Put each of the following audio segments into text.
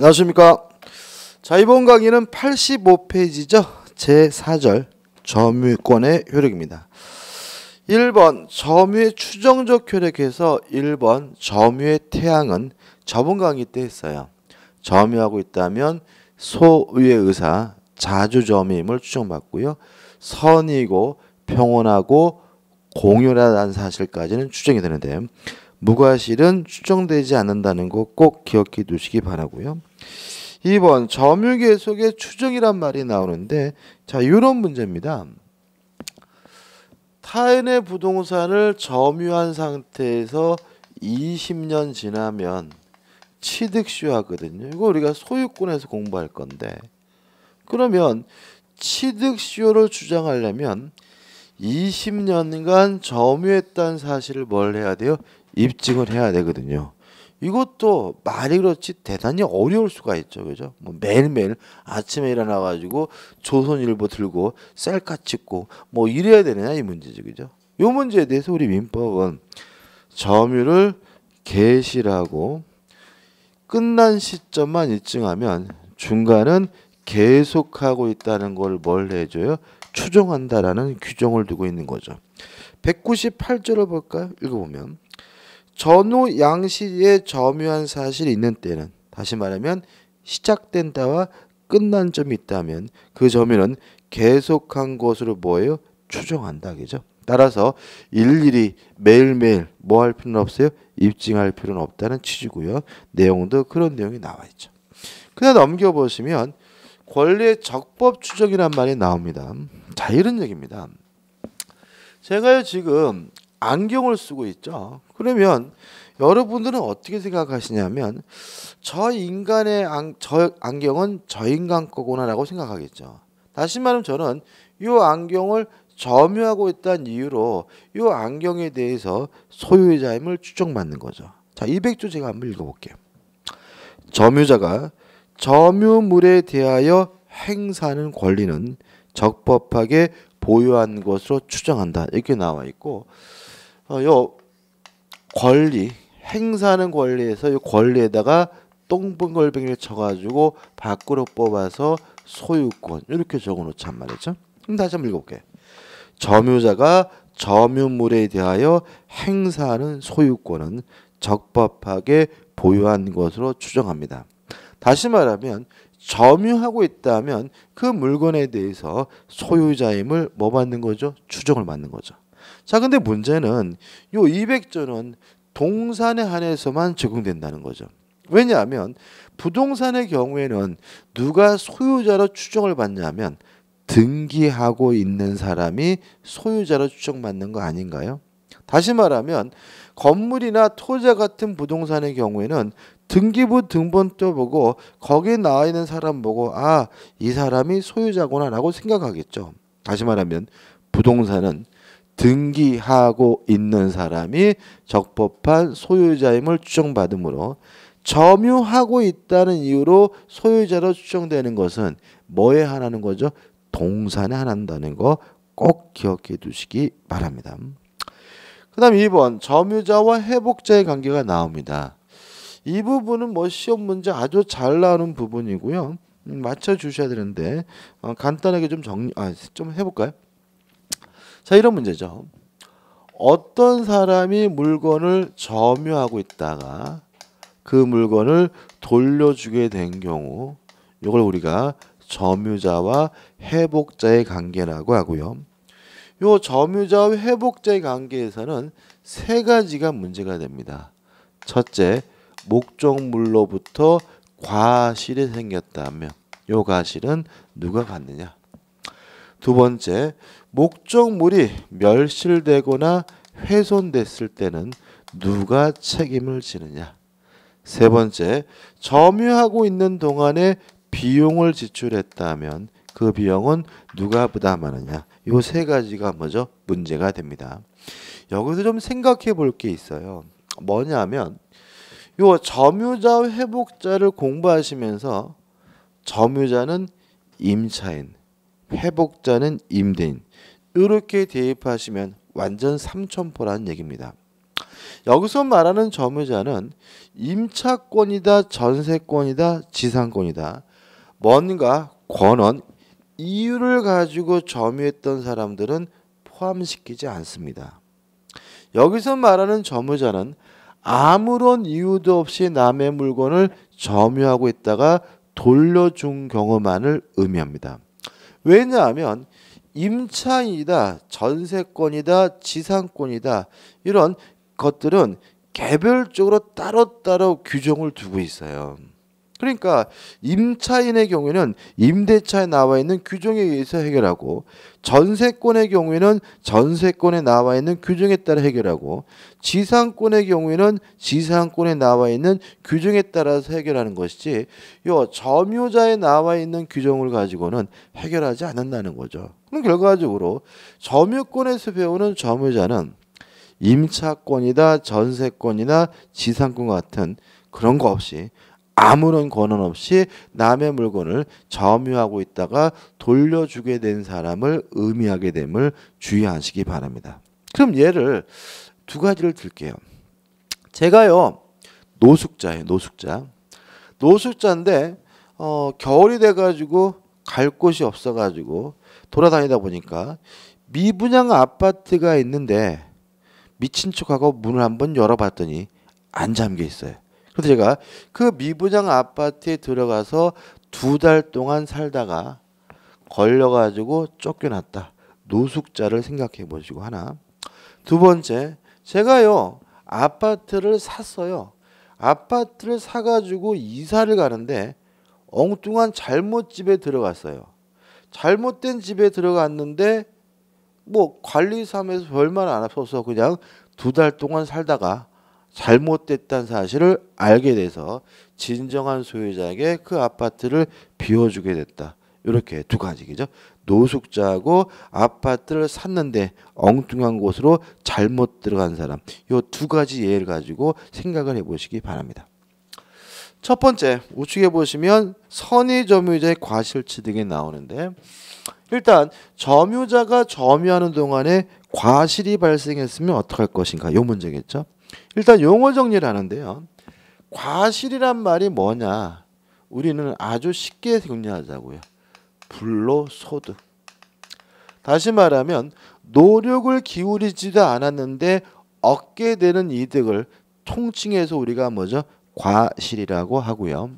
안녕하십니까. 자, 이번 강의는 85페이지죠. 제4절 점유권의 효력입니다. 1번 점유의 추정적 효력에서 1번 점유의 태양은 저번 강의 때 했어요. 점유하고 있다면 소유의 의사 자주 점임을 추정받고요. 선이고 평온하고 공유라는 사실까지는 추정이 되는데 무과실은 추정되지 않는다는 거 꼭 기억해 두시기 바라고요. 2번 점유계 속에 추정이란 말이 나오는데 자 이런 문제입니다. 타인의 부동산을 점유한 상태에서 20년 지나면 취득시효 하거든요. 이거 우리가 소유권에서 공부할 건데 그러면 취득시효를 주장하려면 20년간 점유했다는 사실을 뭘 해야 돼요? 입증을 해야 되거든요. 이것도 말이 그렇지 대단히 어려울 수가 있죠. 그죠? 뭐 매일매일 아침에 일어나 가지고 조선일보 들고 셀카 찍고 뭐 이래야 되느냐 이 문제죠. 그죠? 요 문제에 대해서 우리 민법은 점유를 개시라고 끝난 시점만 입증하면 중간은 계속하고 있다는 걸 뭘 해줘요? 추종한다라는 규정을 두고 있는 거죠. 198조를 볼까요? 읽어보면 전후 양식에 점유한 사실이 있는 때는 다시 말하면 시작된 다와 끝난 점이 있다면 그 점유는 계속한 것으로 뭐예요? 추정한다 그죠? 따라서 일일이 매일매일 뭐 할 필요는 없어요? 입증할 필요는 없다는 취지고요. 내용도 그런 내용이 나와 있죠. 그냥 넘겨보시면 권리의 적법 추정이란 말이 나옵니다. 자 이런 얘기입니다. 제가 지금 안경을 쓰고 있죠. 그러면 여러분들은 어떻게 생각하시냐면 저 인간의 안, 저 안경은 저 인간 거구나라고 생각하겠죠. 다시 말하면 저는 이 안경을 점유하고 있다는 이유로 이 안경에 대해서 소유자임을 추정받는 거죠. 자, 200조 제가 한번 읽어볼게요. 점유자가 점유물에 대하여 행사하는 권리는 적법하게 보유한 것으로 추정한다. 이렇게 나와 있고, 어, 요 권리 행사하는 권리에서 이 권리에다가 똥분걸뱅이를 쳐가지고 밖으로 뽑아서 소유권 이렇게 적어놓잔 말이죠. 그럼 다시 한번 읽어볼게. 점유자가 점유물에 대하여 행사하는 소유권은 적법하게 보유한 것으로 추정합니다. 다시 말하면 점유하고 있다면 그 물건에 대해서 소유자임을 뭐 받는 거죠? 추정을 받는 거죠. 자, 근데 문제는 요 200조는 동산에 한해서만 적용된다는 거죠. 왜냐하면 부동산의 경우에는 누가 소유자로 추정을 받냐면 등기하고 있는 사람이 소유자로 추정받는 거 아닌가요? 다시 말하면 건물이나 토지 같은 부동산의 경우에는 등기부 등본표 보고 거기에 나와 있는 사람 보고 아 이 사람이 소유자구나라고 생각하겠죠. 다시 말하면 부동산은 등기하고 있는 사람이 적법한 소유자임을 추정받으므로 점유하고 있다는 이유로 소유자로 추정되는 것은 뭐에 하나는 거죠? 동산에 하나다는거 꼭 기억해 두시기 바랍니다. 그 다음 2번 점유자와 회복자의 관계가 나옵니다. 이 부분은 뭐 시험 문제 아주 잘 나오는 부분이고요. 음, 맞춰 주셔야 되는데 어, 간단하게 좀 정리 아, 좀 해볼까요? 자, 이런 문제죠. 어떤 사람이 물건을 점유하고 있다가 그 물건을 돌려주게 된 경우 이걸 우리가 점유자와 회복자의 관계라고 하고요. 요 점유자와 회복자의 관계에서는 세 가지가 문제가 됩니다. 첫째, 목적물로부터 과실이 생겼다면 요 과실은 누가 갖느냐? 두 번째, 목적물이 멸실되거나 훼손됐을 때는 누가 책임을 지느냐? 세 번째, 점유하고 있는 동안에 비용을 지출했다면 그 비용은 누가 부담하느냐? 요 세 가지가 먼저 문제가 됩니다. 여기서 좀 생각해 볼 게 있어요. 뭐냐면 요 점유자 회복자를 공부하시면서 점유자는 임차인, 회복자는 임대인 이렇게 대입하시면 완전 삼천포라는 얘기입니다. 여기서 말하는 점유자는 임차권이다, 전세권이다, 지상권이다. 뭔가 권원, 이유를 가지고 점유했던 사람들은 포함시키지 않습니다. 여기서 말하는 점유자는 아무런 이유도 없이 남의 물건을 점유하고 있다가 돌려준 경우만을 의미합니다. 왜냐하면 임차인이다, 전세권이다, 지상권이다 이런 것들은 개별적으로 따로따로 규정을 두고 있어요. 그러니까 임차인의 경우에는 임대차에 나와 있는 규정에 의해서 해결하고 전세권의 경우에는 전세권에 나와 있는 규정에 따라 해결하고 지상권의 경우에는 지상권에 나와 있는 규정에 따라서 해결하는 것이지 요 점유자에 나와 있는 규정을 가지고는 해결하지 않는다는 거죠. 그럼 결과적으로 점유권에서 배우는 점유자는 임차권이다 전세권이나 지상권 같은 그런 거 없이 아무런 권한 없이 남의 물건을 점유하고 있다가 돌려주게 된 사람을 의미하게 됨을 주의하시기 바랍니다. 그럼 예를 두 가지를 들게요. 제가요 노숙자예요 노숙자 노숙자인데 어, 겨울이 돼가지고 갈 곳이 없어가지고 돌아다니다 보니까 미분양 아파트가 있는데 미친 척하고 문을 한번 열어봤더니 안 잠겨 있어요. 그래서 제가 그 미분양 아파트에 들어가서 두 달 동안 살다가 걸려가지고 쫓겨났다. 노숙자를 생각해 보시고 하나. 두 번째, 제가요, 아파트를 샀어요. 아파트를 사가지고 이사를 가는데 엉뚱한 잘못 집에 들어갔어요. 잘못된 집에 들어갔는데 뭐 관리사무소에서 별말 안 없어서 그냥 두 달 동안 살다가 잘못됐다는 사실을 알게 돼서 진정한 소유자에게 그 아파트를 비워주게 됐다. 이렇게 두 가지 그죠? 노숙자하고 아파트를 샀는데 엉뚱한 곳으로 잘못 들어간 사람. 이 두 가지 예를 가지고 생각을 해보시기 바랍니다. 첫 번째 우측에 보시면 선의 점유자의 과실치등이 나오는데 일단 점유자가 점유하는 동안에 과실이 발생했으면 어떡할 것인가 요 문제겠죠. 일단 용어 정리를 하는데요. 과실이란 말이 뭐냐? 우리는 아주 쉽게 정리하자고요. 불로소득. 다시 말하면 노력을 기울이지도 않았는데 얻게 되는 이득을 통칭해서 우리가 뭐죠? 과실이라고 하고요.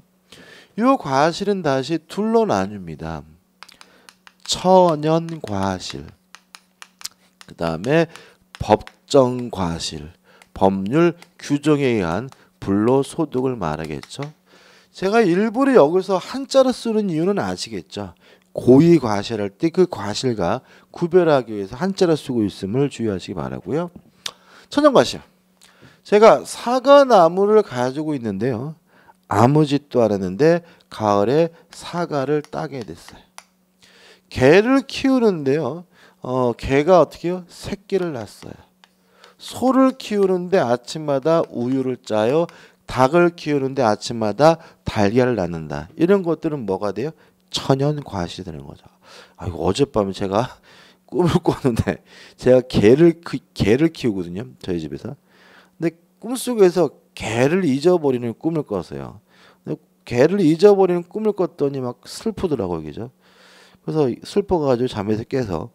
이 과실은 다시 둘로 나뉩니다. 천연 과실. 그 다음에 법정 과실. 법률 규정에 의한 불로소득을 말하겠죠. 제가 일부러 여기서 한자를 쓰는 이유는 아시겠죠. 고의 과실할 때 그 과실과 구별하기 위해서 한자를 쓰고 있음을 주의하시기 바라고요. 천연과실. 제가 사과나무를 가지고 있는데요. 아무 짓도 안 했는데 가을에 사과를 따게 됐어요. 개를 키우는데요. 어, 개가 어떻게요? 새끼를 낳았어요. 소를 키우는데 아침마다 우유를 짜요. 닭을 키우는데 아침마다 달걀을 낳는다. 이런 것들은 뭐가 돼요? 천연 과실이 되는 거죠. 아이고 어젯밤에 제가 꿈을 꿨는데 제가 개를 개를 키우거든요. 저희 집에서. 근데 꿈속에서 개를 잊어버리는 꿈을 꿨어요. 근데 개를 잊어버리는 꿈을 꿨더니 막 슬프더라고요, 그죠? 그래서 슬퍼가지고 잠에서 깨서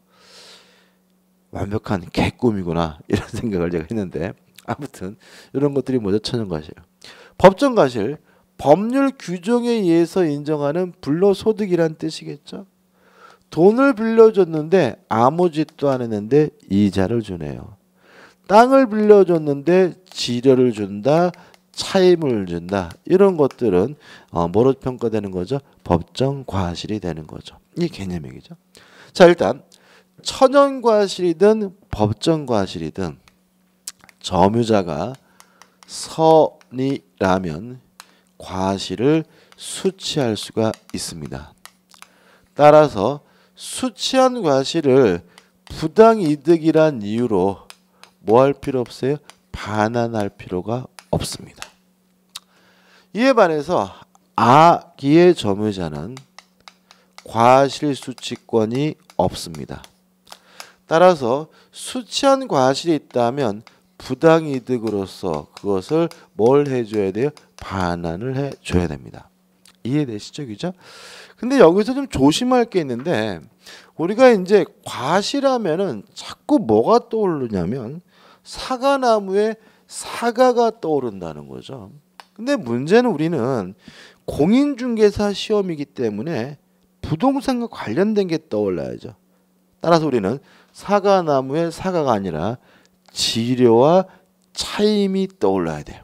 완벽한 개꿈이구나 이런 생각을 제가 했는데 아무튼 이런 것들이 먼저 쳐는 것이에요. 법정과실 법률 규정에 의해서 인정하는 불로소득이란 뜻이겠죠. 돈을 빌려줬는데 아무 짓도 안 했는데 이자를 주네요. 땅을 빌려줬는데 지료를 준다, 차임을 준다. 이런 것들은 어, 뭐로 평가되는 거죠? 법정 과실이 되는 거죠. 이 개념이죠. 자 일단 천연과실이든 법정과실이든 점유자가 선이라면 과실을 수치할 수가 있습니다. 따라서 수치한 과실을 부당이득이란 이유로 뭐 할 필요 없어요? 반환할 필요가 없습니다. 이에 반해서 아기의 점유자는 과실 수치권이 없습니다. 따라서 수치한 과실이 있다면 부당이득으로서 그것을 뭘 해줘야 돼요? 반환을 해줘야 됩니다. 이해되시죠? 그죠? 근데 여기서 좀 조심할 게 있는데 우리가 이제 과실하면은 자꾸 뭐가 떠오르냐면 사과나무에 사과가 떠오른다는 거죠. 근데 문제는 우리는 공인중개사 시험이기 때문에 부동산과 관련된 게 떠올라야죠. 따라서 우리는 사과나무의 사과가 아니라 지려와 차임이 떠올라야 돼요.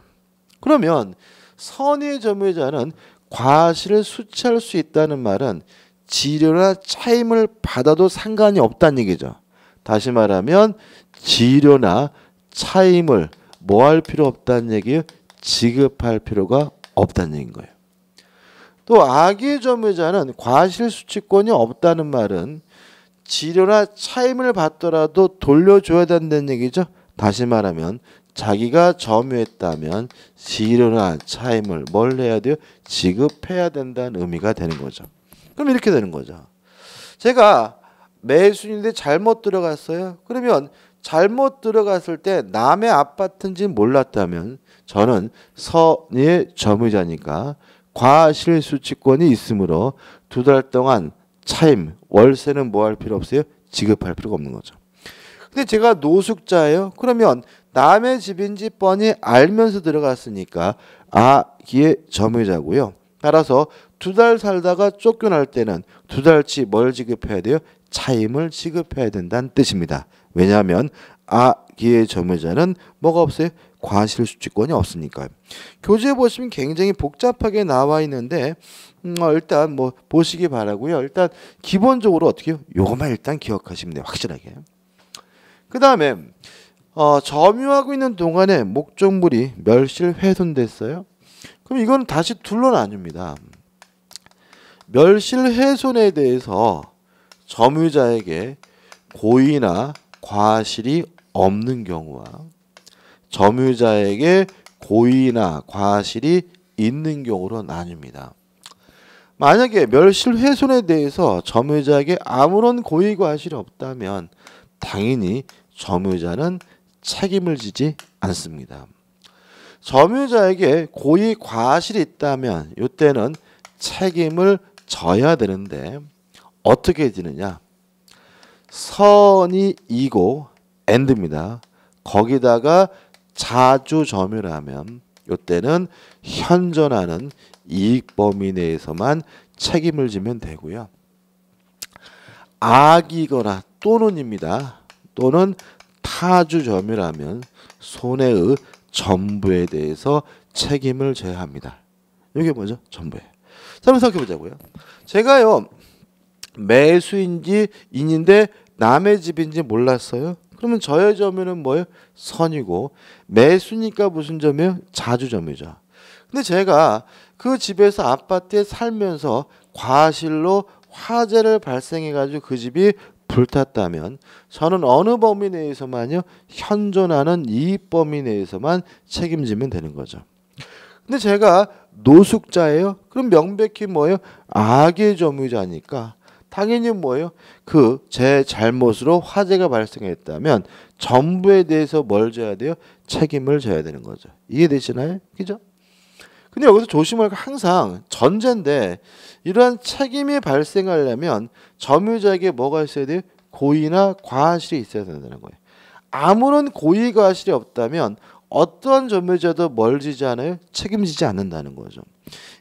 그러면 선의 점유자는 과실을 수치할 수 있다는 말은 지려나 차임을 받아도 상관이 없다는 얘기죠. 다시 말하면 지려나 차임을 뭐 할 필요 없다는 얘기예요. 지급할 필요가 없다는 얘기인 거예요. 또 악의 점유자는 과실 수치권이 없다는 말은 지료나 차임을 받더라도 돌려줘야 된다는 얘기죠. 다시 말하면 자기가 점유했다면 지료나 차임을 뭘 해야 돼요? 지급해야 된다는 의미가 되는 거죠. 그럼 이렇게 되는 거죠. 제가 매수인데 잘못 들어갔어요. 그러면 잘못 들어갔을 때 남의 아파트인지 몰랐다면 저는 선의 점유자니까 과실수칙권이 있으므로 두 달 동안 차임, 월세는 뭐 할 필요 없어요? 지급할 필요가 없는 거죠. 근데 제가 노숙자예요. 그러면 남의 집인지 뻔히 알면서 들어갔으니까 아기의 점유자고요. 따라서 두 달 살다가 쫓겨날 때는 두 달치 뭘 지급해야 돼요? 차임을 지급해야 된다는 뜻입니다. 왜냐하면 아기의 점유자는 뭐가 없어요? 과실 수취권이 없으니까요. 교재 보시면 굉장히 복잡하게 나와 있는데 음, 어, 일단 뭐 보시기 바라고요. 일단 기본적으로 어떻게요? 요것만 일단 기억하시면 돼요. 확실하게. 그다음에 어, 점유하고 있는 동안에 목적물이 멸실 훼손됐어요. 그럼 이건 다시 둘로 나눕니다. 멸실 훼손에 대해서 점유자에게 고의나 과실이 없는 경우와 점유자에게 고의나 과실이 있는 경우로 나뉩니다. 만약에 멸실 훼손에 대해서 점유자에게 아무런 고의 과실이 없다면 당연히 점유자는 책임을 지지 않습니다. 점유자에게 고의 과실이 있다면 이때는 책임을 져야 되는데 어떻게 지느냐? 선이 이고 엔드입니다. 거기다가 자주 점유라면 이때는 현존하는 이익 범위 내에서만 책임을 지면 되고요. 악이거나 또는입니다. 또는 타주 점유라면 손해의 전부에 대해서 책임을 져야 합니다. 이게 뭐죠? 전부에. 자, 한번 생각해 보자고요. 제가요 매수인지 인인데 남의 집인지 몰랐어요. 그러면 저의 점유는 뭐예요? 선이고 매수니까 무슨 점이에요? 자주점유죠. 근데 제가 그 집에서 아파트에 살면서 과실로 화재를 발생해가지고 그 집이 불탔다면 저는 어느 범위 내에서만요 현존하는 이 범위 내에서만 책임지면 되는 거죠. 근데 제가 노숙자예요. 그럼 명백히 뭐예요? 악의 점유자니까 당연히 뭐예요? 그 제 잘못으로 화재가 발생했다면 전부에 대해서 뭘 져야 돼요? 책임을 져야 되는 거죠. 이해되시나요? 그죠? 근데 여기서 조심할 게 항상 전제인데 이러한 책임이 발생하려면 점유자에게 뭐가 있어야 돼요? 고의나 과실이 있어야 된다는 거예요. 아무런 고의 과실이 없다면 어떠 점유자도 멀지지 않아요? 책임지지 않는다는 거죠.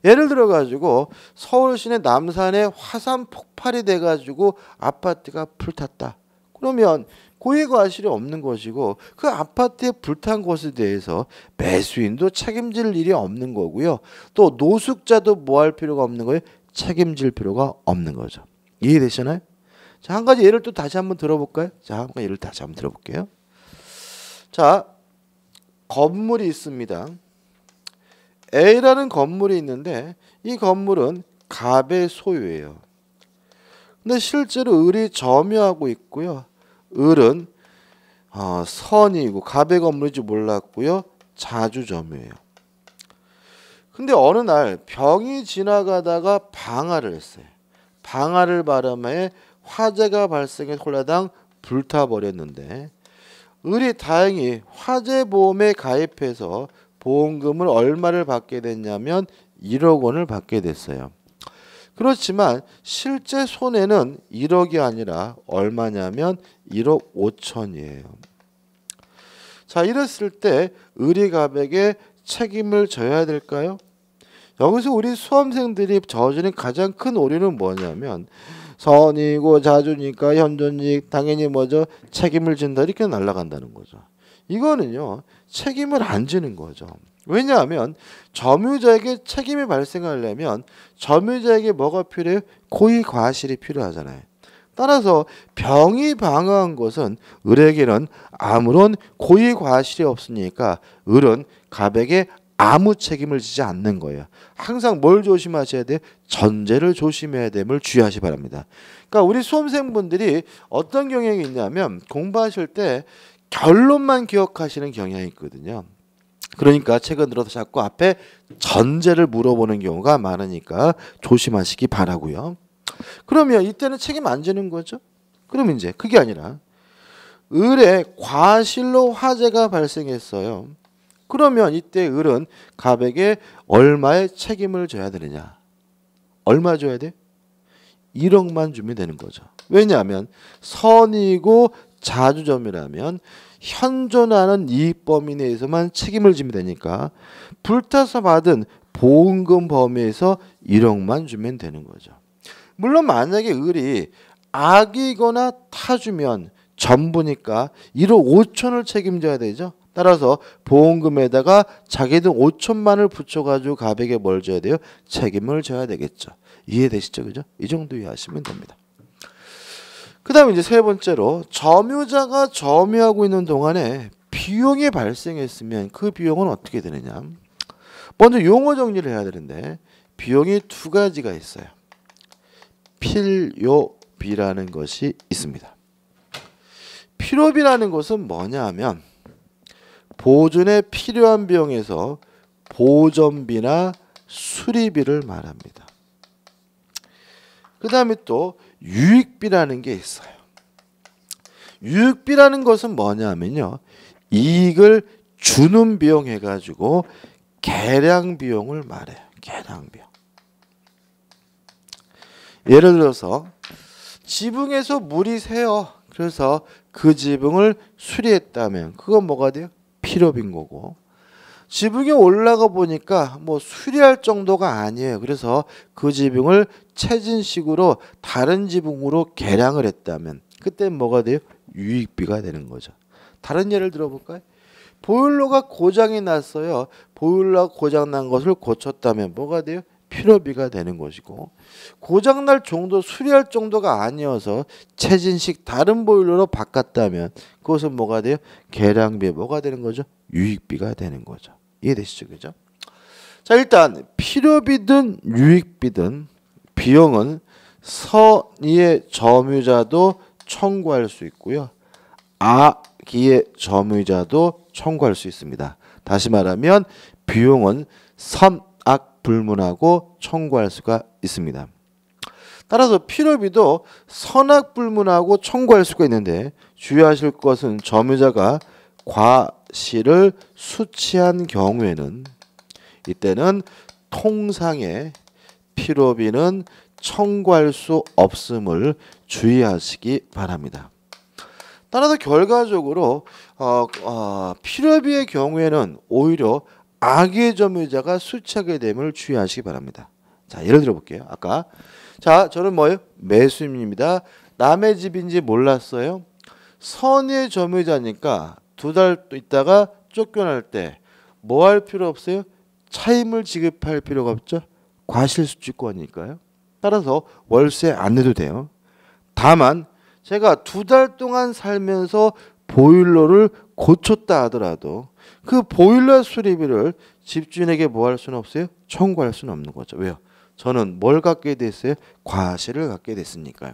예를 들어 가지고 서울 시내 남산에 화산 폭발이 돼 가지고 아파트가 불탔다. 그러면 고의과실이 없는 것이고 그 아파트에 불탄 것에 대해서 매수인도 책임질 일이 없는 거고요. 또 노숙자도 뭐 할 필요가 없는 거예요. 책임질 필요가 없는 거죠. 이해되시나요? 자, 한 가지 예를 또 다시 한번 들어볼까요? 자, 한 가지 예를 다시 한번 들어볼게요. 자, 건물이 있습니다. A라는 건물이 있는데 이 건물은 갑의 소유예요. 근데 실제로 을이 점유하고 있고요. 을은 어, 선이고 갑의 건물인지 몰랐고요. 자주 점유예요. 근데 어느 날 병이 지나가다가 방화를 했어요. 방화를 바람에 화재가 발생해 홀라당 불타버렸는데 을이 다행히 화재보험에 가입해서 보험금을 얼마를 받게 됐냐면 1억 원을 받게 됐어요. 그렇지만 실제 손해는 1억이 아니라 얼마냐면 1억 5천이에요. 자, 이랬을 때 의리갑에게 책임을 져야 될까요? 여기서 우리 수험생들이 저지른 가장 큰 오류는 뭐냐면 선이고 자주니까 현존직 당연히 먼저 책임을 진다 이렇게 날아간다는 거죠. 이거는요. 책임을 안 지는 거죠. 왜냐하면 점유자에게 책임이 발생하려면 점유자에게 뭐가 필요해 고의 과실이 필요하잖아요. 따라서 병이 방어한 것은 을에게는 아무런 고의 과실이 없으니까 을은 갑에게 아무 책임을 지지 않는 거예요. 항상 뭘 조심하셔야 돼? 전제를 조심해야 됨을 주의하시 바랍니다. 그러니까 우리 수험생분들이 어떤 경향이 있냐면 공부하실 때 결론만 기억하시는 경향이 있거든요. 그러니까 최근 들어서 자꾸 앞에 전제를 물어보는 경우가 많으니까 조심하시기 바라고요. 그러면 이때는 책임 안 지는 거죠? 그럼 이제 그게 아니라 을에 과실로 화재가 발생했어요. 그러면 이때 을은 갑에게 얼마의 책임을 져야 되느냐? 얼마 줘야 돼? 1억만 주면 되는 거죠. 왜냐하면 선이고 자주점이라면 현존하는 이익 범위 내에서만 책임을 지면 되니까 불타서 받은 보험금 범위에서 1억만 주면 되는 거죠. 물론 만약에 을이 악이거나 타주면 전부니까 1억 5천을 책임져야 되죠. 따라서 보험금에다가 자기 돈 5천만을 붙여가지고 가백에 뭘 줘야 돼요? 책임을 져야 되겠죠. 이해되시죠? 그죠? 이 정도 이해하시면 됩니다. 그 다음에 이제 세 번째로 점유자가 점유하고 있는 동안에 비용이 발생했으면 그 비용은 어떻게 되느냐. 먼저 용어 정리를 해야 되는데 비용이 두 가지가 있어요. 필요비라는 것이 있습니다. 필요비라는 것은 뭐냐 하면 보존에 필요한 비용에서 보존비나 수리비를 말합니다. 그 다음에 또 유익비라는 게 있어요. 유익비라는 것은 뭐냐면요. 이익을 주는 비용 해가지고 계량 비용을 말해요. 계량 비용. 예를 들어서 지붕에서 물이 새요. 그래서 그 지붕을 수리했다면 그건 뭐가 돼요? 필요빈 거고 지붕에 올라가 보니까 뭐 수리할 정도가 아니에요. 그래서 그 지붕을 체진식으로 다른 지붕으로 개량을 했다면 그때 뭐가 돼요? 유익비가 되는 거죠. 다른 예를 들어볼까요? 보일러가 고장이 났어요. 보일러 고장 난 것을 고쳤다면 뭐가 돼요? 필요비가 되는 것이고 고장 날 정도 수리할 정도가 아니어서 체진식 다른 보일러로 바꿨다면 그것은 뭐가 돼요? 계량비 뭐가 되는 거죠? 유익비가 되는 거죠. 이해되시죠? 그죠? 자, 일단 필요비든 유익비든 비용은 서의 점유자도 청구할 수 있고요. 아기의 점유자도 청구할 수 있습니다. 다시 말하면 비용은 선악 불문하고 청구할 수가 있습니다. 따라서 필요비도 선악 불문하고 청구할 수가 있는데 주의하실 것은 점유자가 과 시를 수치한 경우에는 이때는 통상의 피로비는 청구할 수 없음을 주의하시기 바랍니다. 따라서 결과적으로 어, 어, 피로비의 경우에는 오히려 악의 점유자가 수치하게 됨을 주의하시기 바랍니다. 자 예를 들어 볼게요. 아까 자 저는 뭐예요? 매수인입니다. 남의 집인지 몰랐어요. 선의 점유자니까 두달 있다가 쫓겨날 때 뭐 할 필요 없어요? 차임을 지급할 필요가 없죠. 과실수취권이니까요. 따라서 월세 안 내도 돼요. 다만 제가 두 달 동안 살면서 보일러를 고쳤다 하더라도 그 보일러 수리비를 집주인에게 뭐 할 수는 없어요? 청구할 수는 없는 거죠. 왜요? 저는 뭘 갖게 됐어요? 과실을 갖게 됐으니까요.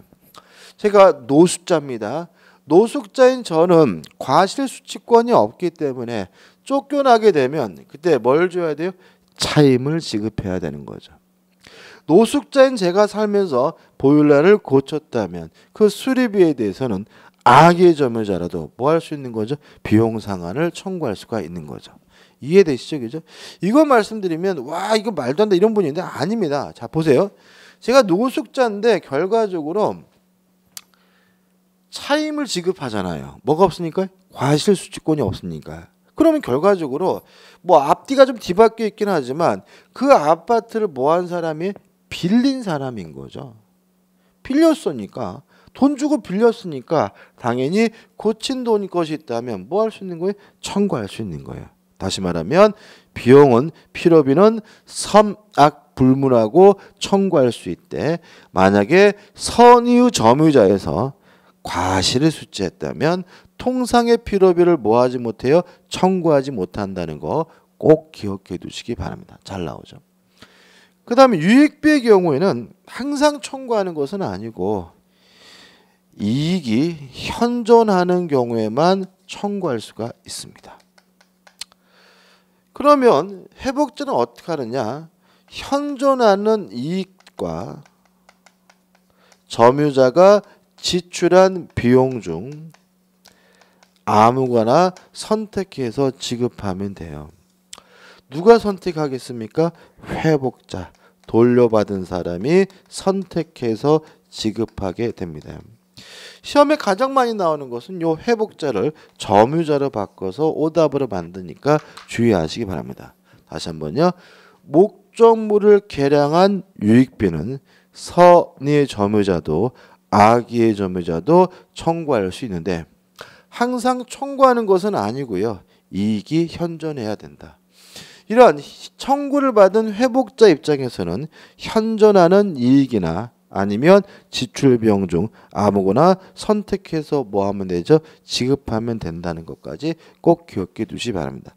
제가 노숙자입니다. 노숙자인 저는 과실 수칙권이 없기 때문에 쫓겨나게 되면 그때 뭘 줘야 돼요? 차임을 지급해야 되는 거죠. 노숙자인 제가 살면서 보일러를 고쳤다면 그 수리비에 대해서는 악의 점을 자라도 뭐 할 수 있는 거죠? 비용 상환을 청구할 수가 있는 거죠. 이해되시죠? 그죠? 이거 말씀드리면 와 이거 말도 안 돼 이런 분인데 아닙니다. 자 보세요. 제가 노숙자인데 결과적으로 차임을 지급하잖아요. 뭐가 없으니까? 과실 수취권이 없으니까. 그러면 결과적으로 뭐 앞뒤가 좀 뒤바뀌어 있긴 하지만 그 아파트를 뭐 한 사람이 빌린 사람인 거죠. 빌렸으니까 돈 주고 빌렸으니까 당연히 고친 돈 것이 있다면 뭐 할 수 있는 거예요? 청구할 수 있는 거예요. 다시 말하면 비용은 필요비는 선악 불문하고 청구할 수 있대. 만약에 선의유 점유자에서 과실을 수치했다면 통상의 피로비를 모아지 못해요 청구하지 못한다는 거 꼭 기억해 두시기 바랍니다. 잘 나오죠. 그 다음에 유익비의 경우에는 항상 청구하는 것은 아니고 이익이 현존하는 경우에만 청구할 수가 있습니다. 그러면 회복제는 어떻게 하느냐? 현존하는 이익과 점유자가 지출한 비용 중 아무거나 선택해서 지급하면 돼요. 누가 선택하겠습니까? 회복자, 돌려받은 사람이 선택해서 지급하게 됩니다. 시험에 가장 많이 나오는 것은 요 회복자를 점유자로 바꿔서 오답으로 만드니까 주의하시기 바랍니다. 다시 한번요. 목적물을 계량한 유익비는 선의 점유자도 아기의 점유자도 청구할 수 있는데 항상 청구하는 것은 아니고요. 이익이 현존해야 된다. 이런 청구를 받은 회복자 입장에서는 현존하는 이익이나 아니면 지출 비용 중 아무거나 선택해서 뭐 하면 되죠? 지급하면 된다는 것까지 꼭 기억해 두시 기 바랍니다.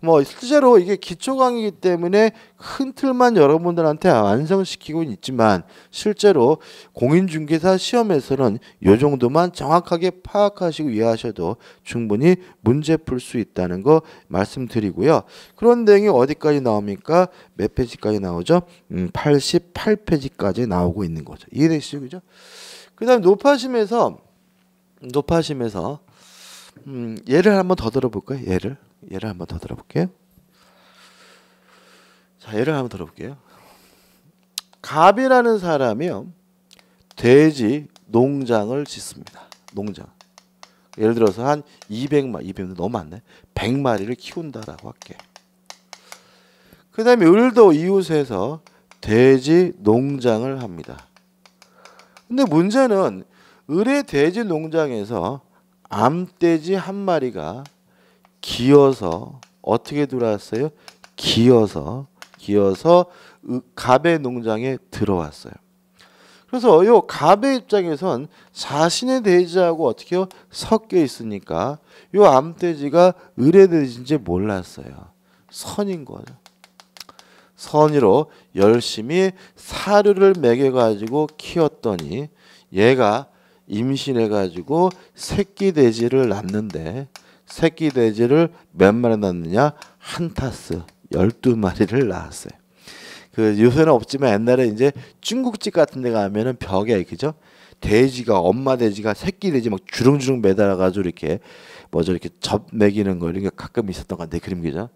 뭐 실제로 이게 기초 강의이기 때문에 큰 틀만 여러분들한테 완성시키고 있지만 실제로 공인중개사 시험에서는 요 정도만 정확하게 파악하시고 이해하셔도 충분히 문제 풀 수 있다는 거 말씀드리고요. 그런 내용이 어디까지 나옵니까? 몇 페이지까지 나오죠? 음, 88페이지까지 나오고 있는 거. 거죠. 이해되시죠? 그죠? 그 다음 높아심에서, 높아심에서, 음, 예를 한번 더 들어볼까요? 예를. 예를 한번 더 들어볼게요. 자, 예를 한번 들어볼게요. 갑이라는 사람이요. 돼지 농장을 짓습니다. 농장. 예를 들어서 한 200마, 200마 너무 많네. 100마리를 키운다라고 할게. 그 다음에 을도 이웃에서 돼지 농장을 합니다. 근데 문제는 을의 돼지 농장에서 암돼지 한 마리가 기어서 어떻게 들어왔어요? 기어서 기어서 갑의 농장에 들어왔어요. 그래서 요 갑의 입장에선 자신의 돼지하고 어떻게 섞여 있으니까 요 암돼지가 을의 돼지인지 몰랐어요. 선인 거죠. 선의로 열심히 사료를 먹여 가지고 키웠더니 얘가 임신해 가지고 새끼 돼지를 낳는데 새끼 돼지를 몇 마리 낳느냐 한 타스 12마리를 낳았어요. 그 요새는 없지만 옛날에 이제 중국집 같은 데 가면은 벽에 그죠? 돼지가 엄마 돼지가 새끼 돼지 막 주렁주렁 매달아 가지고 이렇게 뭐저 이렇게 접 먹이는 거 이런 게 가끔 있었던 것 같아 그림 그죠?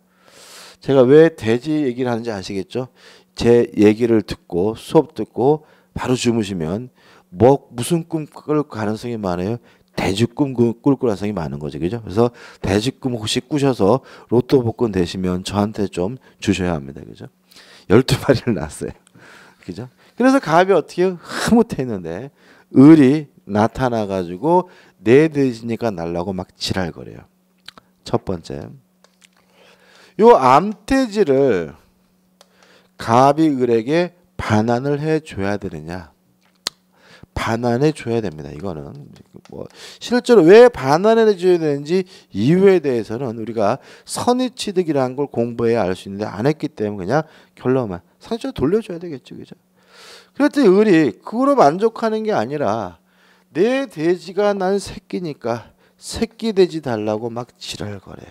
제가 왜 돼지 얘기를 하는지 아시겠죠? 제 얘기를 듣고 수업 듣고 바로 주무시면 뭐 무슨 꿈 꿀 가능성이 많아요? 돼지꿈 꿀 가능성이 많은 거죠. 그죠? 그래서 돼지꿈 혹시 꾸셔서 로또 복권 되시면 저한테 좀 주셔야 합니다. 그죠? 12마리를 낳았어요. 그죠? 그래서 갑이 어떻게 흐뭇했는데 을이 나타나 가지고 내 네 돼지니까 날라고 막 지랄거려요. 첫 번째. 요 암태지를 갑이 을에게 반환을 해줘야 되느냐? 반환해 줘야 됩니다. 이거는 뭐 실제로 왜 반환해 줘야 되는지 이유에 대해서는 우리가 선의취득이라는 걸 공부해야 알 수 있는데 안 했기 때문에 그냥 결론만 상처 돌려줘야 되겠죠, 그죠? 그랬더니 을이 그거로 만족하는 게 아니라 내 돼지가 난 새끼니까 새끼 돼지 달라고 막 지랄거려.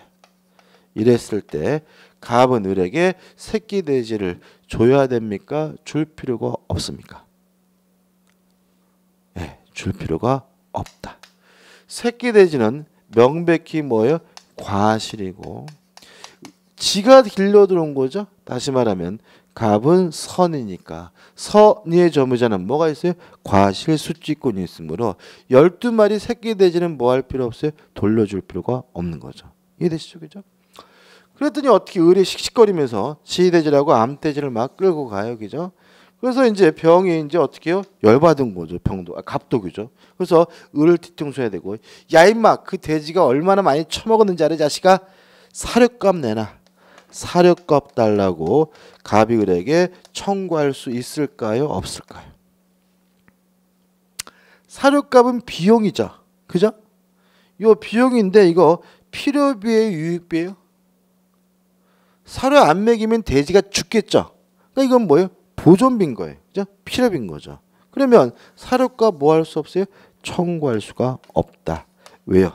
이랬을 때 갑은 을에게 새끼 돼지를 줘야 됩니까? 줄 필요가 없습니까? 예, 네, 줄 필요가 없다. 새끼 돼지는 명백히 뭐예요? 과실이고 지가 길러들어온 거죠. 다시 말하면 갑은 선이니까 선의 점유자는 뭐가 있어요? 과실 수지권이 있으므로 12마리 새끼 돼지는 뭐 할 필요 없어요? 돌려줄 필요가 없는 거죠. 이해되시죠? 그죠? 그랬더니 어떻게 을이 씩씩거리면서 지대지라고 암대지를막 끌고 가요, 그죠? 그래서 이제 병이 이제 어떻게요? 열받은 거죠, 병도. 아, 갑도교죠. 그래서 을을 뒤통수해야 되고, 야, 임마, 그 돼지가 얼마나 많이 처먹었는지 알아, 자식아? 사료값 내놔. 사료값 달라고 갑이 을에게 청구할 수 있을까요? 없을까요? 사료값은 비용이죠. 그죠? 요 비용인데 이거 필요비에유익비에요 사료 안 먹이면 돼지가 죽겠죠. 그러니까 이건 뭐예요? 보존비인 거예요. 그죠? 필요비인 거죠. 그러면 사료가 뭐할 수 없어요? 청구할 수가 없다. 왜요?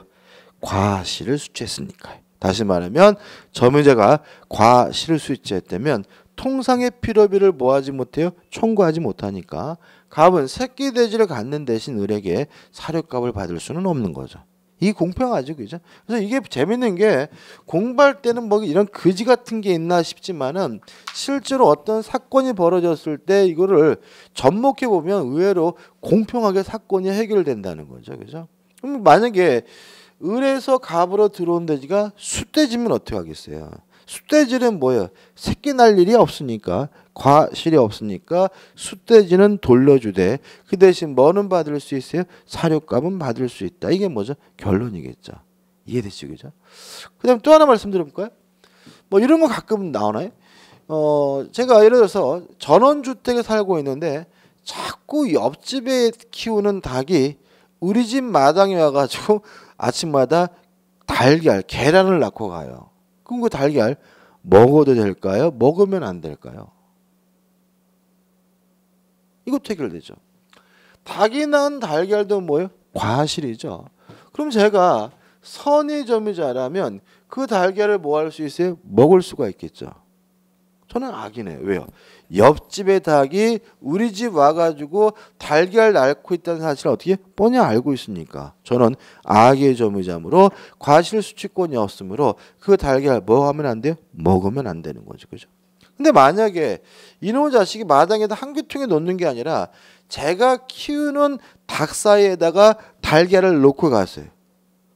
과실을 수취했으니까요. 다시 말하면 점유자가 과실을 수취했다면 통상의 필요비를 모하지 뭐 못해요? 청구하지 못하니까 갑은 새끼 돼지를 갖는 대신 을에게 사료값을 받을 수는 없는 거죠. 이 공평하죠, 그죠? 그래서 이게 재밌는 게 공부할 때는 뭐 이런 거지 같은 게 있나 싶지만은 실제로 어떤 사건이 벌어졌을 때 이거를 접목해 보면 의외로 공평하게 사건이 해결된다는 거죠, 그죠? 그럼 만약에 을에서 갑으로 들어온 돼지가 숫돼지면 어떻게 하겠어요? 숫돼지는 뭐예요? 새끼 날 일이 없으니까 과실이 없으니까 숫돼지는 돌려주되 그 대신 뭐는 받을 수 있어요? 사료값은 받을 수 있다. 이게 뭐죠? 결론이겠죠. 이해되시죠? 그죠? 그 다음 또 하나 말씀드려볼까요? 뭐 이런 거 가끔 나오나요? 어, 제가 예를 들어서 전원주택에 살고 있는데 자꾸 옆집에 키우는 닭이 우리 집 마당에 와가지고 아침마다 달걀, 계란을 낳고 가요. 그럼 그 달걀 먹어도 될까요? 먹으면 안 될까요? 이것도 해결되죠. 닭이 낳 달걀도 뭐예요? 과실이죠. 그럼 제가 선의 점이 자라면 그 달걀을 뭐 할 수 있어요? 먹을 수가 있겠죠. 저는 악이네요. 왜요? 옆집의 닭이 우리 집 와가지고 달걀 낳고 있다는 사실을 어떻게 뻔히 알고 있습니까? 저는 악의 점의점으로 과실 수치권이 없으므로 그 달걀 뭐 하면 안 돼요? 먹으면 안 되는 거죠. 그죠? 근데 만약에 이놈의 자식이 마당에다 한 귀퉁에 놓는 게 아니라 제가 키우는 닭 사이에다가 달걀을 놓고 갔어요.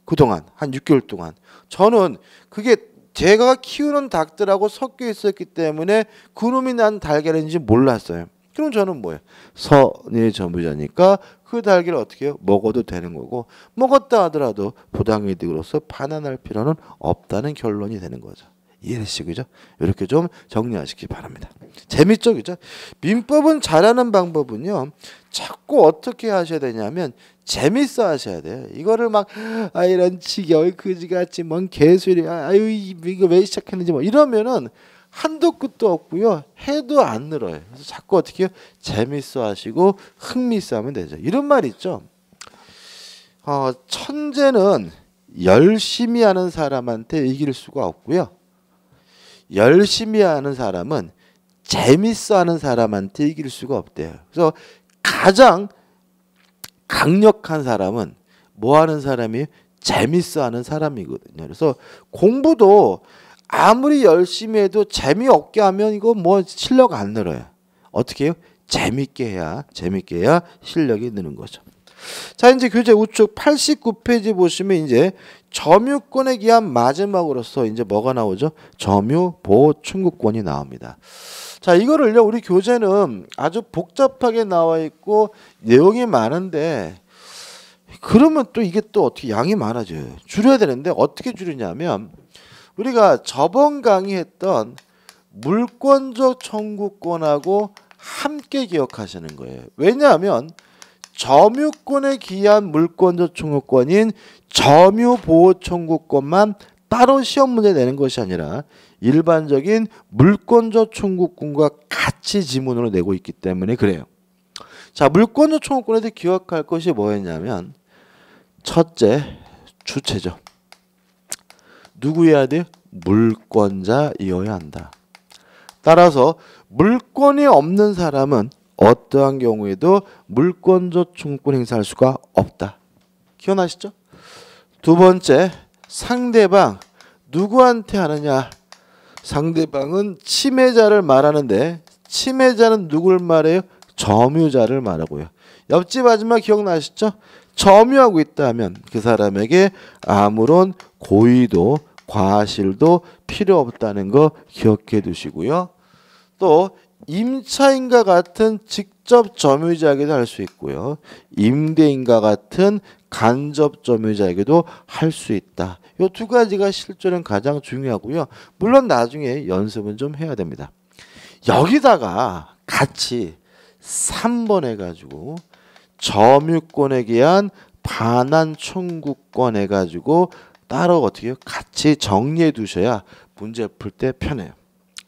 그동안 한 6개월 동안 저는 그게 제가 키우는 닭들하고 섞여 있었기 때문에 그놈이 난 달걀인지 몰랐어요. 그럼 저는 뭐예요? 선의 전부자니까 그 달걀을 어떻게 해요? 먹어도 되는 거고 먹었다 하더라도 부당이득으로서 반환할 필요는 없다는 결론이 되는 거죠. 이해되시죠? 그죠? 이렇게 좀 정리하시기 바랍니다. 재밌죠? 그죠? 민법은 잘하는 방법은요. 자꾸 어떻게 하셔야 되냐면 재밌어 하셔야 돼요. 이거를 막아 이런 지겨이 그지같이 뭔 개소리 아, 아유 이거 왜 시작했는지 뭐 이러면은 한도 끝도 없고요. 해도 안 늘어요. 그래서 자꾸 어떻게 해요? 재밌어 하시고 흥미있어 하면 되죠. 이런 말 있죠. 어, 천재는 열심히 하는 사람한테 이길 수가 없고요. 열심히 하는 사람은 재밌어 하는 사람한테 이길 수가 없대요. 그래서 가장 강력한 사람은 뭐 하는 사람이 재밌어 하는 사람이거든요. 그래서 공부도 아무리 열심히 해도 재미없게 하면 이거 뭐 실력 안 늘어요. 어떻게 해요? 재밌게 해야 재밌게 해야 실력이 느는 거죠. 자 이제 교재 우측 89페이지 보시면 이제 점유권에 기한 마지막으로서 이제 뭐가 나오죠? 점유 보충권이 나옵니다. 자, 이거를요. 우리 교재는 아주 복잡하게 나와 있고 내용이 많은데 그러면 또 이게 또 어떻게 양이 많아져요. 줄여야 되는데 어떻게 줄이냐면 우리가 저번 강의했던 물권적 청구권하고 함께 기억하시는 거예요. 왜냐하면 점유권에 기한 물권적 청구권인 점유보호청구권만 따로 시험 문제 내는 것이 아니라 일반적인 물권적 청구권과 같이 지문으로 내고 있기 때문에 그래요. 자, 물권적 청구권에 대해 기억할 것이 뭐였냐면 첫째, 주체죠. 누구여야 돼 물권자이어야 한다. 따라서 물권이 없는 사람은 어떠한 경우에도 물권조충권 행사할 수가 없다. 기억나시죠? 두 번째, 상대방 누구한테 하느냐? 상대방은 침해자를 말하는데 침해자는 누굴 말해요? 점유자를 말하고요. 옆집 아줌마 기억나시죠? 점유하고 있다 면그 사람에게 아무런 고의도 과실도 필요 없다는 거 기억해 두시고요. 또 임차인과 같은 직접 점유자에게도 할 수 있고요. 임대인과 같은 간접 점유자에게도 할 수 있다. 이 두 가지가 실제로는 가장 중요하고요. 물론 나중에 연습은 좀 해야 됩니다. 여기다가 같이 3번 해가지고 점유권에 대한 반환 청구권 해가지고 따로 어떻게 같이 정리해 두셔야 문제 풀 때 편해요.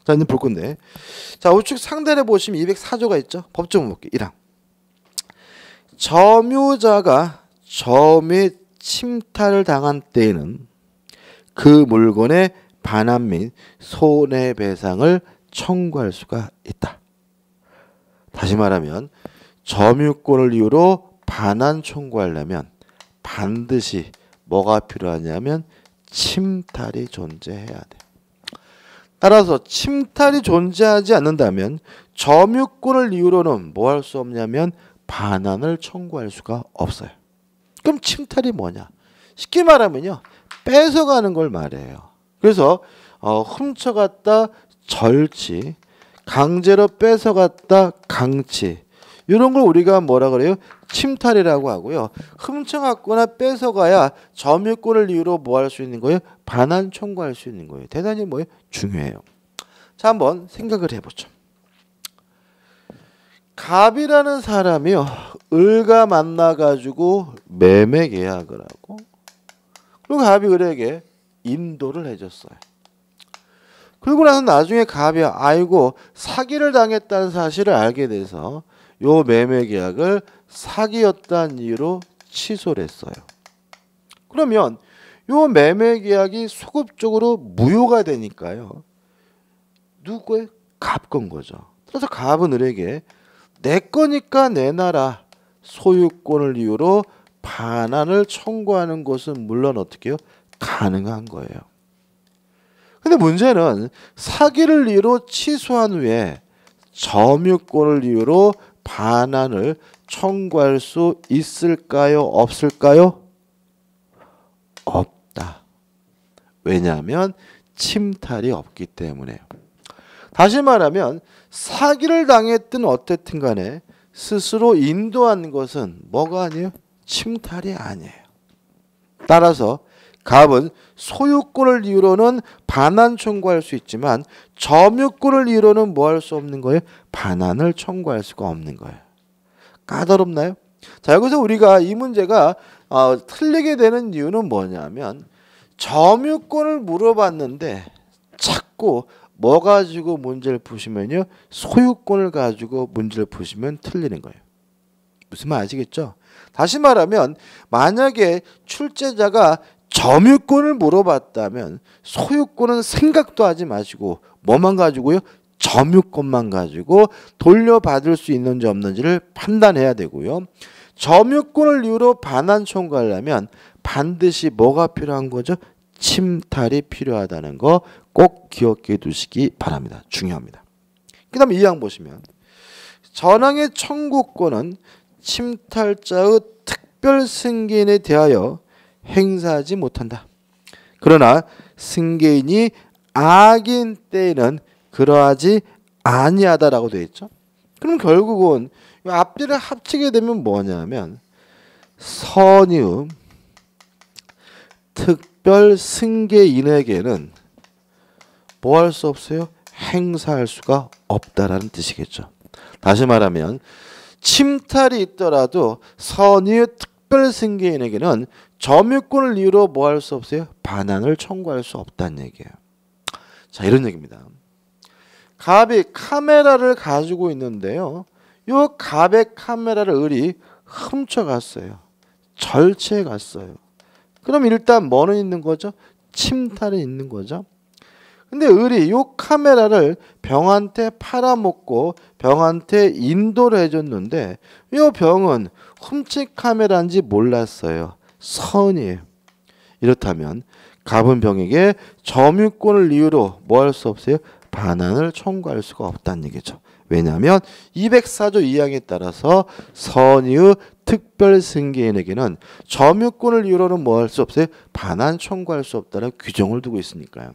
자, 이제 볼 건데. 자, 우측 상단에 보시면 204조가 있죠. 법조문법규 1항. 점유자가 점의 침탈을 당한 때에는 그 물건의 반환 및 손해배상을 청구할 수가 있다. 다시 말하면 점유권을 이유로 반환 청구하려면 반드시 뭐가 필요하냐면 침탈이 존재해야 돼. 따라서 침탈이 존재하지 않는다면 점유권을 이유로는 뭐 할 수 없냐면 반환을 청구할 수가 없어요. 그럼 침탈이 뭐냐? 쉽게 말하면요. 뺏어가는 걸 말해요. 그래서 어, 훔쳐갔다 절치, 강제로 뺏어갔다 강치 이런 걸 우리가 뭐라 그래요? 침탈이라고 하고요. 훔쳐갔거나 뺏어가야 점유권을 이유로 뭐 할 수 있는 거예요? 반환 청구할 수 있는 거예요. 대단히 뭐 중요해요. 자, 한번 생각을 해보죠. 갑이라는 사람이요. 을과 만나가지고 매매 계약을 하고 그리고 갑이 을에게 인도를 해줬어요. 그리고 나서 나중에 갑이 아이고 사기를 당했다는 사실을 알게 돼서 요 매매 계약을 사기였다는 이유로 취소를 했어요. 그러면 요 매매 계약이 소급적으로 무효가 되니까요. 누구의 갑건 거죠. 그래서 갑은 을에게 내 거니까 내놔라 소유권을 이유로 반환을 청구하는 것은 물론 어떻게 요 가능한 거예요. 근데 문제는 사기를 이유로 취소한 후에 점유권을 이유로 반환을 청구할 수 있을까요? 없을까요? 없다. 왜냐하면 침탈이 없기 때문에요. 다시 말하면 사기를 당했든 어쨌든 간에 스스로 인도한 것은 뭐가 아니에요? 침탈이 아니에요. 따라서 가압은 소유권을 이유로는 반환 청구할 수 있지만 점유권을 이유로는 뭐 할 수 없는 거예요? 반환을 청구할 수가 없는 거예요. 까다롭나요? 자 여기서 우리가 이 문제가 어, 틀리게 되는 이유는 뭐냐면 점유권을 물어봤는데 자꾸 뭐 가지고 문제를 보시면요 소유권을 가지고 문제를 보시면 틀리는 거예요. 무슨 말 아시겠죠? 다시 말하면 만약에 출제자가 점유권을 물어봤다면 소유권은 생각도 하지 마시고 뭐만 가지고요? 점유권만 가지고 돌려받을 수 있는지 없는지를 판단해야 되고요. 점유권을 이유로 반환 청구하면 반드시 뭐가 필요한 거죠? 침탈이 필요하다는 거 꼭 기억해 두시기 바랍니다. 중요합니다. 그다음 이항 보시면 전항의 청구권은 침탈자의 특별승인에 대하여 행사하지 못한다. 그러나 승계인이 악인 때에는 그러하지 아니하다라고 되어 있죠. 그럼 결국은 앞뒤를 합치게 되면 뭐냐면 선유 특별 승계인에게는 뭐할수 없어요? 행사할 수가 없다라는 뜻이겠죠. 다시 말하면 침탈이 있더라도 선유 특별 승계인에게는 점유권을 이유로 뭐 할 수 없어요? 반환을 청구할 수 없다는 얘기예요. 자, 이런 얘기입니다. 갑이 카메라를 가지고 있는데요. 요 갑의 카메라를 을이 훔쳐갔어요. 절취해 갔어요. 그럼 일단 뭐는 있는 거죠? 침탈이 있는 거죠. 근데 을이 요 카메라를 병한테 팔아먹고 병한테 인도를 해줬는데 요 병은 훔친 카메라인지 몰랐어요. 선이에요. 이렇다면 갑은 병에게 점유권을 이유로 뭐 할 수 없어요? 반환을 청구할 수가 없다는 얘기죠. 왜냐하면 204조 2항에 따라서 선의의 특별승계인에게는 점유권을 이유로는 뭐 할 수 없어요? 반환 청구할 수 없다는 규정을 두고 있으니까요.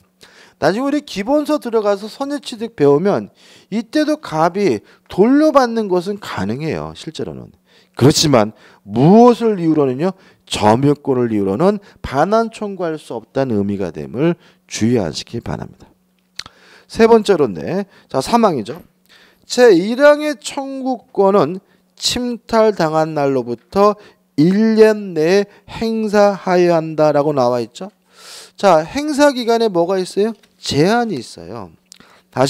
나중에 우리 기본서 들어가서 선의취득 배우면 이때도 갑이 돌려받는 것은 가능해요. 실제로는. 그렇지만 무엇을 이유로는요? 점유권을 이유로는 반환 청구할 수 없다는 의미가 됨을 주의하시기 바랍니다. 세번째로인자 사망이죠. 제1항의 청구권은 침탈당한 날로부터 1년 내에 행사하여야 한다라고 나와 있죠. 자, 행사 기간에 뭐가 있어요? 제한이 있어요.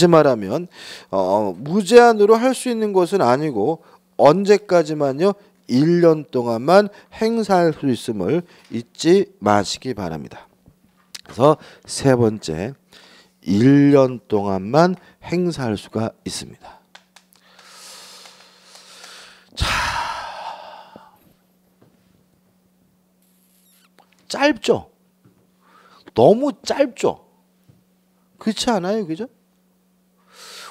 다시 말하면 어, 무제한으로 할 수 있는 것은 아니고 언제까지만요? 1년 동안만 행사할 수 있음을 잊지 마시기 바랍니다. 그래서 세 번째 1년 동안만 행사할 수가 있습니다. 자, 짧죠? 너무 짧죠? 그렇지 않아요, 그죠?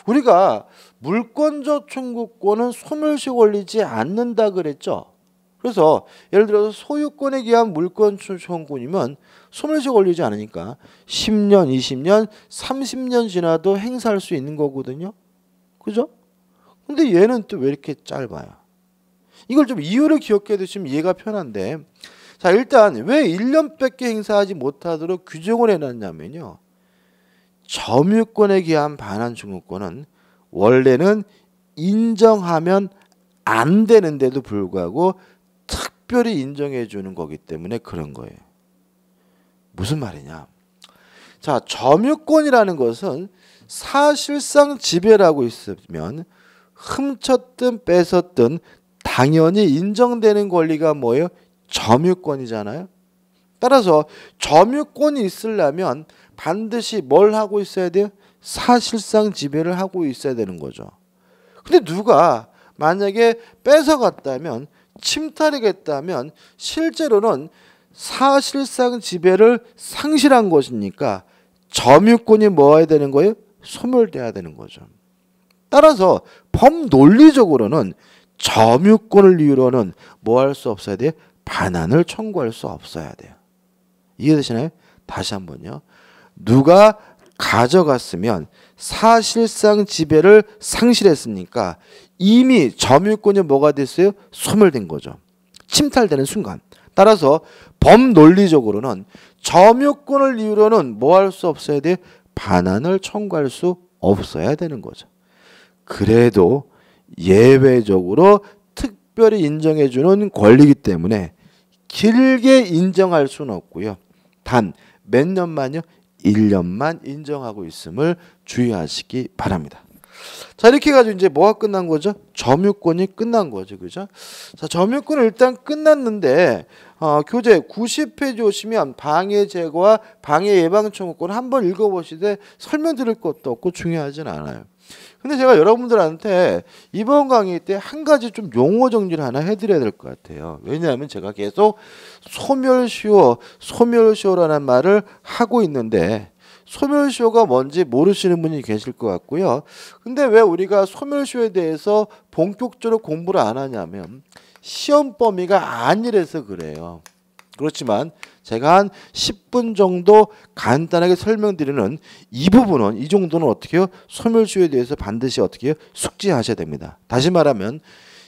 우리가 물권적청구권은 소멸시 권리지 않는다 그랬죠. 그래서 예를 들어서 소유권에 기한 물권청구권이면 소멸시 권리지 않으니까 10년, 20년, 30년 지나도 행사할 수 있는 거거든요. 그죠? 근데 얘는 또 왜 이렇게 짧아요? 이걸 좀 이유를 기억해 두시면 이해가 편한데 자 일단 왜 1년밖에 행사하지 못하도록 규정을 해놨냐면요. 점유권에 기한 반환 증후권은 원래는 인정하면 안 되는데도 불구하고 특별히 인정해 주는 거기 때문에 그런 거예요. 무슨 말이냐? 자, 점유권이라는 것은 사실상 지배를 고 있으면 훔쳤든 뺏었든 당연히 인정되는 권리가 뭐예요? 점유권이잖아요. 따라서 점유권이 있으려면 반드시 뭘 하고 있어야 돼요? 사실상 지배를 하고 있어야 되는 거죠. 근데 누가 만약에 뺏어갔다면 침탈이겠다면 실제로는 사실상 지배를 상실한 것이니까 점유권이 뭐해야 되는 거예요? 소멸돼야 되는 거죠. 따라서 범논리적으로는 점유권을 이유로는 뭐 할 수 없어야 돼요? 반환을 청구할 수 없어야 돼요. 이해되시나요? 다시 한번요. 누가 가져갔으면 사실상 지배를 상실했으니까 이미 점유권이 뭐가 됐어요? 소멸된 거죠. 침탈되는 순간. 따라서 범논리적으로는 점유권을 이유로는 뭐 할 수 없어야 돼? 반환을 청구할 수 없어야 되는 거죠. 그래도 예외적으로 특별히 인정해주는 권리이기 때문에 길게 인정할 수는 없고요. 단 몇 년만요? 1년만 인정하고 있음을 주의하시기 바랍니다. 자 이렇게 가지고 이제 뭐가 끝난 거죠? 점유권이 끝난 거죠, 그죠? 자 점유권은 일단 끝났는데 어, 교재 90페이지 오시면 방해 제거와 방해 예방 청구권 한번 읽어보시되 설명 드릴 것도 없고 중요하진 않아요. 근데 제가 여러분들한테 이번 강의 때 한 가지 좀 용어 정리를 하나 해드려야 될 것 같아요. 왜냐하면 제가 계속 소멸시효, 소멸시효라는 말을 하고 있는데 소멸시효가 뭔지 모르시는 분이 계실 것 같고요. 근데 왜 우리가 소멸시효에 대해서 본격적으로 공부를 안 하냐면 시험 범위가 아니라서 그래요. 그렇지만 제가 한 10분 정도 간단하게 설명드리는 이 부분은 이 정도는 어떻게 요소멸시효에 대해서 반드시 어떻게 요 숙지하셔야 됩니다. 다시 말하면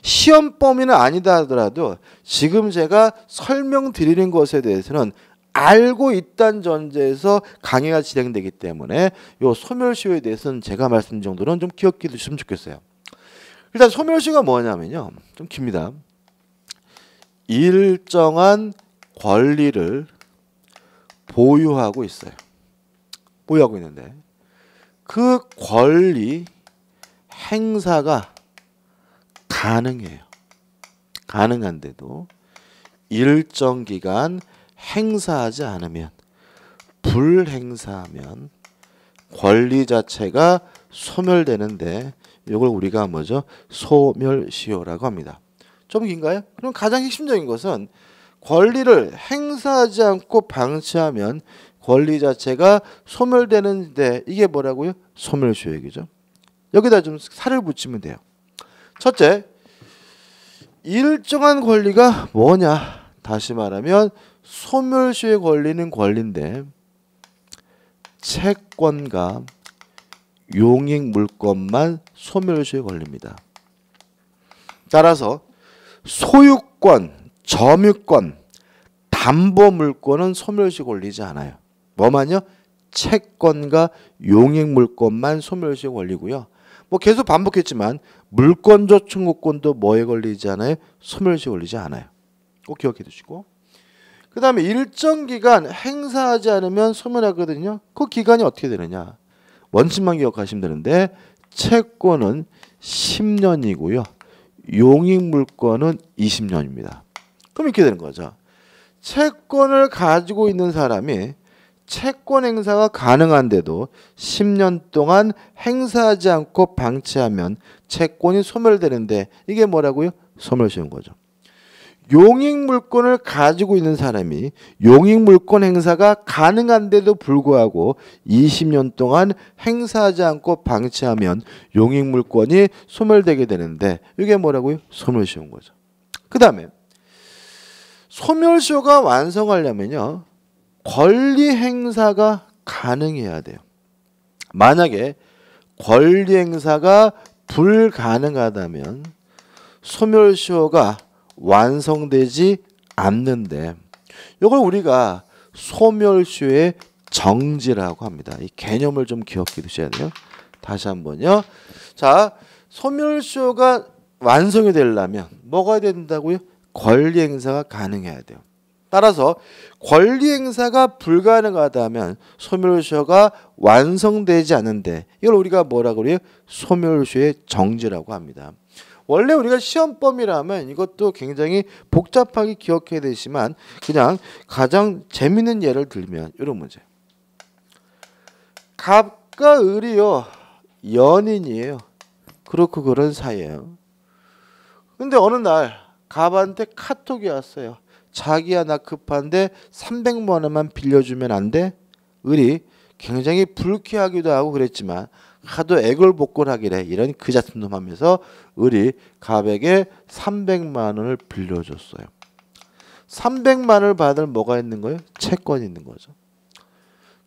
시험 범위는 아니다 하더라도 지금 제가 설명드리는 것에 대해서는 알고 있다는 전제에서 강의가 진행되기 때문에 요 소멸시효에 대해서는 제가 말씀드린 정도는 좀 기억해 두셨으면 좋겠어요. 일단 소멸시효가 뭐냐면요. 좀 깁니다. 일정한 권리를 보유하고 있어요. 보유하고 있는데 그 권리 행사가 가능해요. 가능한데도 일정 기간 행사하지 않으면 불행사하면 권리 자체가 소멸되는데 이걸 우리가 뭐죠? 소멸시효라고 합니다. 좀 긴가요? 그럼 가장 핵심적인 것은 권리를 행사하지 않고 방치하면 권리 자체가 소멸되는데 이게 뭐라고요? 소멸소액이죠. 여기다 좀 살을 붙이면 돼요. 첫째, 일정한 권리가 뭐냐? 다시 말하면 소멸시의 권리는 권리인데 채권과 용익 물건만 소멸시의 권리입니다. 따라서 소유권, 점유권, 담보물권은 소멸시 권리지 않아요. 뭐만요? 채권과 용익물권만 소멸시 권리고요. 뭐 계속 반복했지만 물권조 청권도 뭐에 걸리지 않아요? 소멸시 걸리지 않아요. 꼭 기억해 두시고. 그 다음에 일정 기간 행사하지 않으면 소멸하거든요. 그 기간이 어떻게 되느냐. 원칙만 기억하시면 되는데 채권은 10년이고요. 용익물권은 20년입니다. 그럼 이렇게 되는 거죠. 채권을 가지고 있는 사람이 채권 행사가 가능한데도 10년 동안 행사하지 않고 방치하면 채권이 소멸되는데 이게 뭐라고요? 소멸시효인 거죠. 용익물권을 가지고 있는 사람이 용익물권 행사가 가능한데도 불구하고 20년 동안 행사하지 않고 방치하면 용익물권이 소멸되게 되는데 이게 뭐라고요? 소멸시효인 거죠. 그 다음에 소멸시효가 완성하려면요. 권리 행사가 가능해야 돼요. 만약에 권리 행사가 불가능하다면 소멸시효가 완성되지 않는데 이걸 우리가 소멸시효의 정지라고 합니다. 이 개념을 좀 기억해 두셔야 돼요. 다시 한번요. 자, 소멸시효가 완성이 되려면 뭐가 된다고요? 권리 행사가 가능해야 돼요. 따라서 권리 행사가 불가능하다면 소멸시효가 완성되지 않는데 이걸 우리가 뭐라 고 그래요? 소멸시효의 정지라고 합니다. 원래 우리가 시험범이라면 이것도 굉장히 복잡하게 기억해야 되지만 그냥 가장 재밌는 예를 들면 이런 문제. 갑과 을이요 연인이에요. 그렇고 그런 사이예요. 근데 어느 날 갑한테 카톡이 왔어요. 자기야 나 급한데 300만 원만 빌려주면 안 돼? 을이 굉장히 불쾌하기도 하고 그랬지만 하도 애걸복걸하길래 이런 그 같은 놈 하면서 을이 갑에게 300만 원을 빌려줬어요. 300만 원을 받을 뭐가 있는 거예요? 채권이 있는 거죠.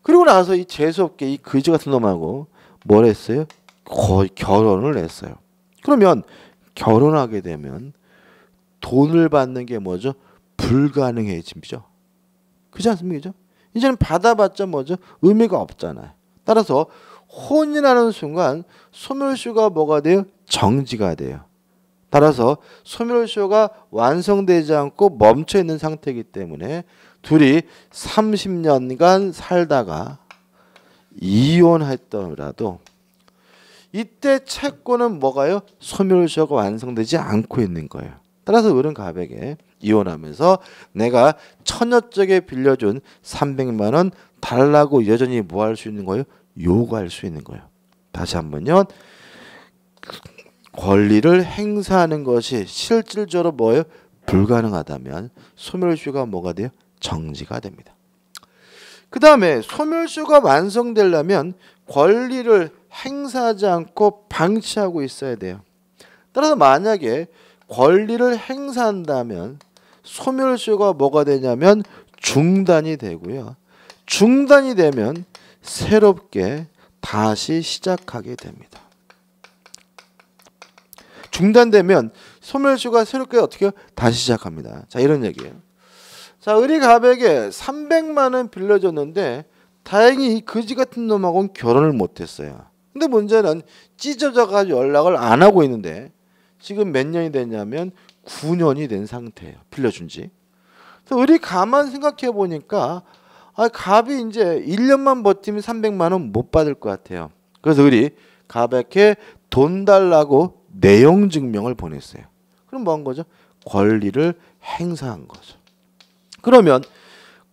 그리고 나서 이 재수없게 이 그지 같은 놈하고 뭘 했어요? 거의 결혼을 했어요. 그러면 결혼하게 되면 돈을 받는 게 뭐죠? 불가능해지죠. 그렇지 않습니까? 이제는 받아봤자 뭐죠? 의미가 없잖아요. 따라서 혼이라는 순간 소멸수가 뭐가 돼요? 정지가 돼요. 따라서 소멸수가 완성되지 않고 멈춰 있는 상태이기 때문에 둘이 30년간 살다가 이혼했더라도 이때 채권은 뭐가요? 소멸수가 완성되지 않고 있는 거예요. 따라서 을은 갑에게 이혼하면서 내가 천여쪽에 빌려준 300만 원 달라고 여전히 뭐 할 수 있는 거예요? 요구할 수 있는 거예요. 다시 한번요. 권리를 행사하는 것이 실질적으로 뭐예요? 불가능하다면 소멸시효가 뭐가 돼요? 정지가 됩니다. 그 다음에 소멸시효가 완성되려면 권리를 행사하지 않고 방치하고 있어야 돼요. 따라서 만약에 권리를 행사한다면 소멸시효가 뭐가 되냐면 중단이 되고요. 중단이 되면 새롭게 다시 시작하게 됩니다. 중단되면 소멸시효가 새롭게 어떻게 다시 시작합니다. 자 이런 얘기예요. 자 의리갑에게 300만 원 빌려줬는데 다행히 이 거지 같은 놈하고는 결혼을 못했어요. 근데 문제는 찢어져가지고 연락을 안 하고 있는데 지금 몇 년이 됐냐면 9년이 된 상태예요. 빌려준 지. 그래서 우리 가만 생각해 보니까 아, 갑이 이제 1년만 버티면 300만 원 못 받을 것 같아요. 그래서 우리 갑에게 돈 달라고 내용 증명을 보냈어요. 그럼 뭐 한 거죠? 권리를 행사한 거죠. 그러면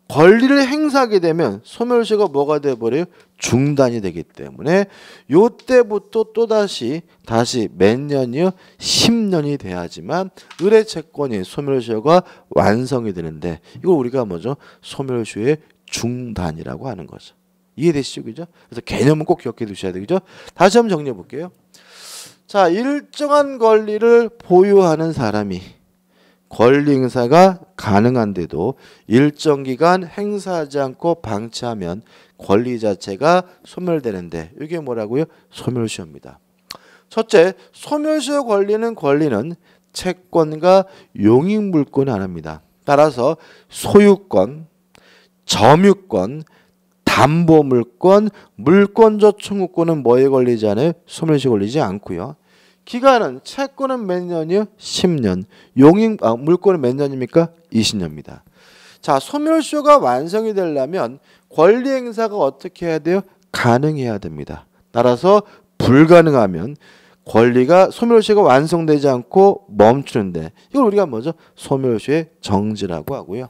권리를 행사하게 되면 소멸시효가 뭐가 돼버려요? 중단이 되기 때문에 요때부터 또다시 다시 몇 년이요? 10년이 돼야지만 의뢰 채권이 소멸시효가 완성이 되는데 이걸 우리가 뭐죠? 소멸시효의 중단이라고 하는 거죠. 이해되시죠? 그죠? 그래서 개념은 꼭 기억해 두셔야 되죠? 다시 한번 정리해 볼게요. 자, 일정한 권리를 보유하는 사람이 권리 행사가 가능한데도 일정 기간 행사하지 않고 방치하면 권리 자체가 소멸되는데 이게 뭐라고요? 소멸시효입니다. 첫째, 소멸시효 권리는 권리는 채권과 용익물권이 아닙니다. 따라서 소유권, 점유권, 담보물권, 물권저청구권은 뭐에 걸리지 않아요? 소멸시 효 걸리지 않고요. 기간은 채권은 몇 년이요? 10년. 용인 아, 물권은 몇 년입니까? 20년입니다. 자, 소멸시효가 완성이 되려면 권리 행사가 어떻게 해야 돼요? 가능해야 됩니다. 따라서 불가능하면 권리가 소멸시효가 완성되지 않고 멈추는데 이걸 우리가 먼저 소멸시효의 정지라고 하고요.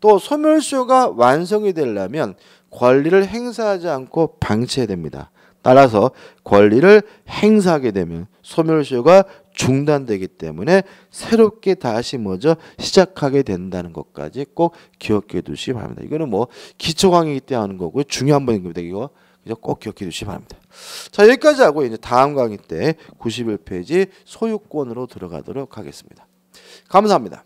또 소멸시효가 완성이 되려면 권리를 행사하지 않고 방치해야 됩니다. 따라서 권리를 행사하게 되면 소멸시효가 중단되기 때문에 새롭게 다시 먼저 시작하게 된다는 것까지 꼭 기억해 두시기 바랍니다. 이거는 뭐 기초 강의때 하는 거고 중요한 번입니다. 이거 꼭 기억해 두시기 바랍니다. 자 여기까지 하고 이제 다음 강의 때 91페이지 소유권으로 들어가도록 하겠습니다. 감사합니다.